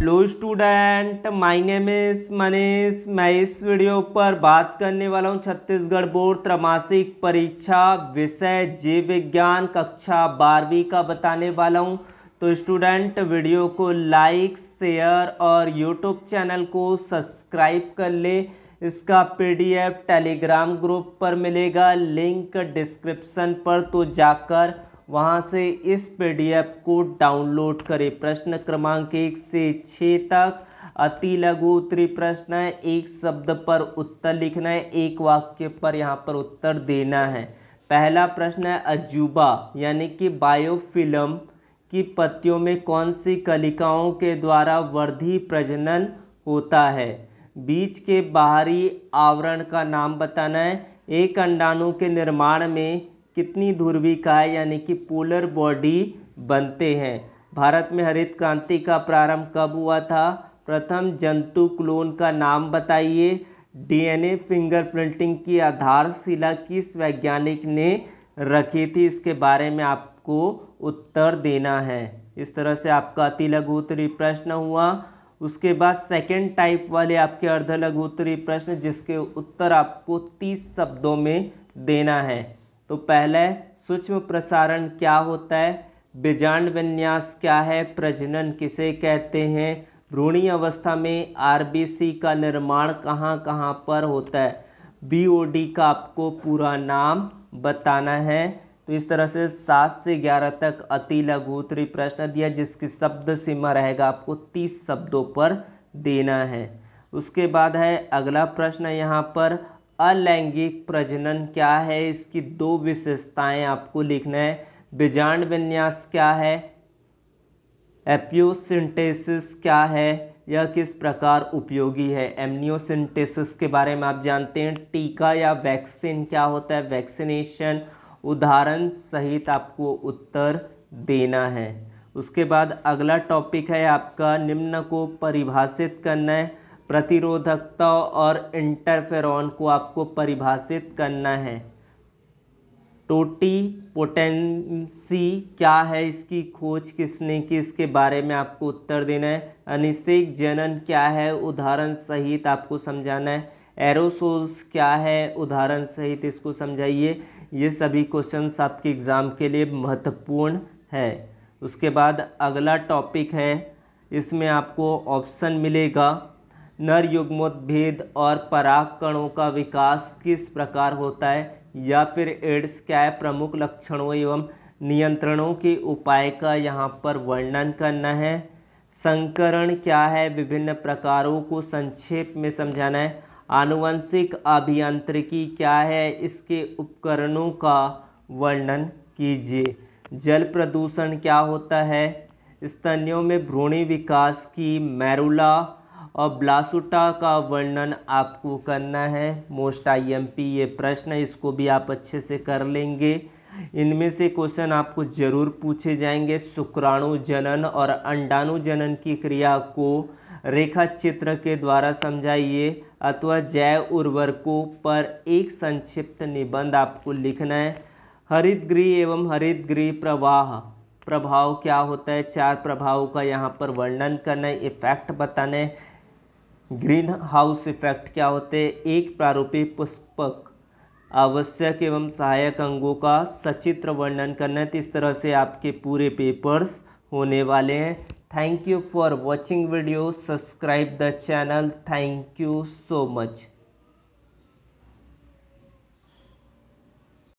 hello student my name is Manish मैं इस video पर बात करने वाला हूं छत्तीसगढ़ बोर्ड त्रमासिक परीक्षा विषय जीव विज्ञान कक्षा बारहवीं का बताने वाला हूं तो स्टूडेंट वीडियो को लाइक शेयर और यूट्यूब चैनल को सब्सक्राइब कर ले इसका पीडीएफ टेलीग्राम ग्रुप पर मिलेगा लिंक डिस्क्रिप्सन पर तो जाकर वहाँ से इस पीडीएफ को डाउनलोड करें प्रश्न क्रमांक एक से छः तक अति लघु उत्तरी प्रश्न है एक शब्द पर उत्तर लिखना है एक वाक्य पर यहाँ पर उत्तर देना है पहला प्रश्न है अजूबा यानी कि बायोफिल्म की पत्तियों में कौन सी कलिकाओं के द्वारा वर्धी प्रजनन होता है बीज के बाहरी आवरण का नाम बताना है एक अंडाणु के निर्माण में कितनी ध्रुवीकाय यानी कि पोलर बॉडी बनते हैं भारत में हरित क्रांति का प्रारंभ कब हुआ था प्रथम जंतु क्लोन का नाम बताइए डीएनए फिंगरप्रिंटिंग की आधारशिला किस वैज्ञानिक ने रखी थी इसके बारे में आपको उत्तर देना है इस तरह से आपका अति लघु उत्तरी प्रश्न हुआ उसके बाद सेकेंड टाइप वाले आपके अर्ध लघुत्तरी प्रश्न जिसके उत्तर आपको तीस शब्दों में देना है तो पहले सूक्ष्म प्रसारण क्या होता है बीजांड विन्यास क्या है प्रजनन किसे कहते हैं भ्रूणी अवस्था में आरबीसी का निर्माण कहाँ कहाँ पर होता है बीओडी का आपको पूरा नाम बताना है तो इस तरह से सात से ग्यारह तक अति लघु प्रश्न दिया जिसकी शब्द सीमा रहेगा आपको तीस शब्दों पर देना है उसके बाद है अगला प्रश्न यहाँ पर अलैंगिक प्रजनन क्या है इसकी दो विशेषताएं आपको लिखना है बीजांड विन्यास क्या है एप्योसिंटेसिस क्या है यह किस प्रकार उपयोगी है एमनियोसिंटेसिस के बारे में आप जानते हैं टीका या वैक्सीन क्या होता है वैक्सीनेशन उदाहरण सहित आपको उत्तर देना है उसके बाद अगला टॉपिक है आपका निम्न को परिभाषित करना है प्रतिरोधकता और इंटरफेरॉन को आपको परिभाषित करना है टोटी पोटेंसी क्या है इसकी खोज किसने की इसके बारे में आपको उत्तर देना है अनिश्चित जनन क्या है उदाहरण सहित आपको समझाना है एरोसोल्स क्या है उदाहरण सहित इसको समझाइए ये सभी क्वेश्चंस आपके एग्ज़ाम के लिए महत्वपूर्ण है उसके बाद अगला टॉपिक है इसमें आपको ऑप्शन मिलेगा नर युग्मोद्भेद और पराग कणों का विकास किस प्रकार होता है या फिर एड्स क्या है प्रमुख लक्षणों एवं नियंत्रणों के उपाय का यहाँ पर वर्णन करना है संकरण क्या है विभिन्न प्रकारों को संक्षेप में समझाना है आनुवंशिक अभियांत्रिकी क्या है इसके उपकरणों का वर्णन कीजिए जल प्रदूषण क्या होता है स्तनियों में भ्रूणी विकास की मैरुला और ब्लासुटा का वर्णन आपको करना है मोस्ट आईएमपी ये प्रश्न इसको भी आप अच्छे से कर लेंगे इनमें से क्वेश्चन आपको जरूर पूछे जाएंगे शुक्राणु जनन और अंडाणु जनन की क्रिया को रेखा चित्र के द्वारा समझाइए अथवा जैव उर्वरकों पर एक संक्षिप्त निबंध आपको लिखना है हरित गृह एवं हरित गृह प्रवाह प्रभाव क्या होता है चार प्रभाव का यहाँ पर वर्णन करना है इफेक्ट बताना है ग्रीन हाउस इफेक्ट क्या होते हैं एक प्रारूपी पुष्पक आवश्यक एवं सहायक अंगों का सचित्र वर्णन करना है तो इस तरह से आपके पूरे पेपर्स होने वाले हैं thank you for watching video subscribe the channel thank you so much